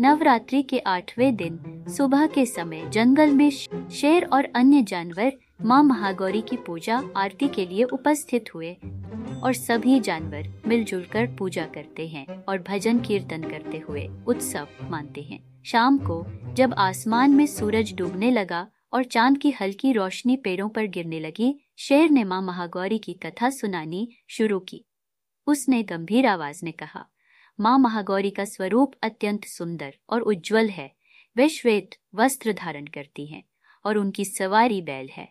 नवरात्रि के आठवें दिन सुबह के समय जंगल में शेर और अन्य जानवर माँ महागौरी की पूजा आरती के लिए उपस्थित हुए और सभी जानवर मिलजुल कर पूजा करते हैं और भजन कीर्तन करते हुए उत्सव मानते हैं शाम को जब आसमान में सूरज डूबने लगा और चांद की हल्की रोशनी पेड़ों पर गिरने लगी शेर ने माँ महागौरी की कथा सुनानी शुरू की उसने गंभीर आवाज में कहा माँ महागौरी का स्वरूप अत्यंत सुंदर और उज्जवल है वे श्वेत वस्त्र धारण करती हैं और उनकी सवारी बैल है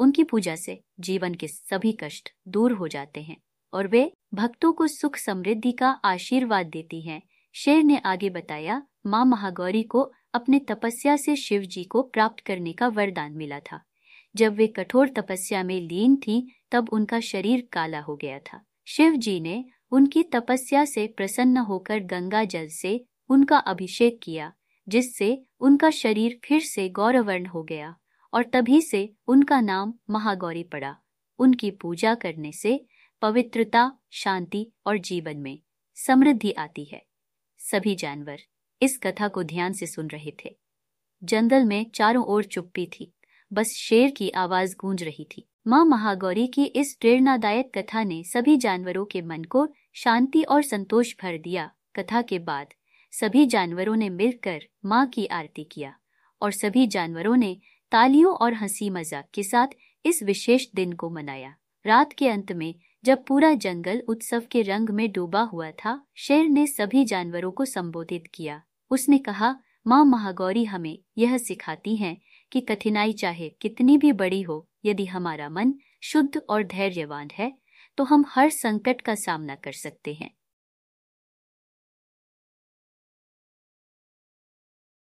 उनकी पूजा से जीवन के सभी कष्ट दूर हो जाते हैं और वे भक्तों को सुख समृद्धि का आशीर्वाद देती हैं शेर ने आगे बताया माँ महागौरी को अपने तपस्या से शिव जी को प्राप्त करने का वरदान मिला था जब वे कठोर तपस्या में लीन थी तब उनका शरीर काला हो गया था शिव जी ने उनकी तपस्या से प्रसन्न होकर गंगा जल से उनका अभिषेक किया जिससे उनका शरीर फिर से गौरवर्ण हो गया और तभी से उनका नाम महागौरी पड़ा उनकी पूजा करने से पवित्रता शांति और जीवन में समृद्धि आती है सभी जानवर इस कथा को ध्यान से सुन रहे थे जंगल में चारों ओर चुप्पी थी बस शेर की आवाज गूंज रही थी माँ महागौरी की इस प्रेरणादायक कथा ने सभी जानवरों के मन को शांति और संतोष भर दिया कथा के बाद सभी जानवरों ने मिलकर माँ की आरती किया और सभी जानवरों ने तालियों और हंसी मजाक के साथ इस विशेष दिन को मनाया रात के अंत में जब पूरा जंगल उत्सव के रंग में डूबा हुआ था शेर ने सभी जानवरों को संबोधित किया उसने कहा माँ महागौरी हमें यह सिखाती हैं कि कठिनाई चाहे कितनी भी बड़ी हो यदि हमारा मन शुद्ध और धैर्यवान है तो हम हर संकट का सामना कर सकते हैं